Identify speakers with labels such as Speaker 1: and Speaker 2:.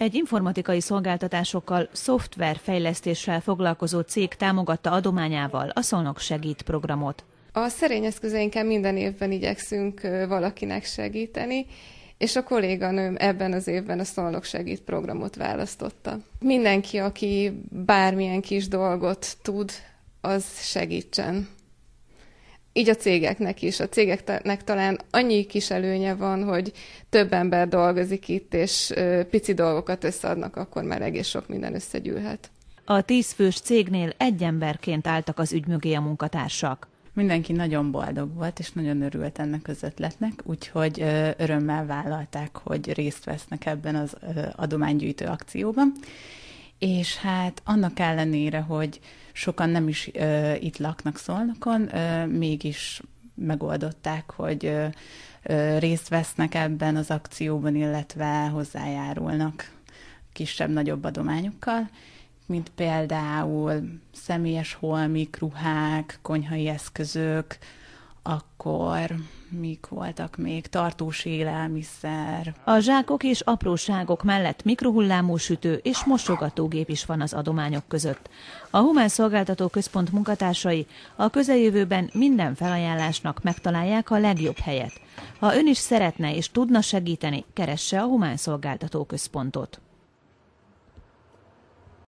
Speaker 1: Egy informatikai szolgáltatásokkal, szoftverfejlesztéssel foglalkozó cég támogatta adományával a Szolnok Segít programot.
Speaker 2: A szerény eszközeinkkel minden évben igyekszünk valakinek segíteni, és a kolléganőm ebben az évben a Szolnok Segít programot választotta. Mindenki, aki bármilyen kis dolgot tud, az segítsen így a cégeknek is. A cégeknek talán annyi kis előnye van, hogy több ember dolgozik itt, és pici dolgokat összeadnak, akkor már egész sok minden összegyűlhet.
Speaker 1: A tízfős
Speaker 3: cégnél egy emberként álltak az ügy mögé a munkatársak. Mindenki nagyon boldog volt, és nagyon örült ennek az ötletnek, úgyhogy örömmel vállalták, hogy részt vesznek ebben az adománygyűjtő akcióban, és hát annak ellenére, hogy sokan nem is ö, itt laknak Szolnokon, ö, mégis megoldották, hogy ö, ö, részt vesznek ebben az akcióban, illetve hozzájárulnak kisebb-nagyobb adományokkal, mint például személyes holmik, ruhák, konyhai eszközök, akkor mik voltak még, tartós élelmiszer.
Speaker 1: A zsákok és apróságok mellett mikrohullámú sütő és mosogatógép is van az adományok között. A Humán Szolgáltató Központ munkatársai a közeljövőben minden felajánlásnak megtalálják a legjobb helyet. Ha ön is szeretne és tudna segíteni, keresse a Humán Szolgáltató Központot.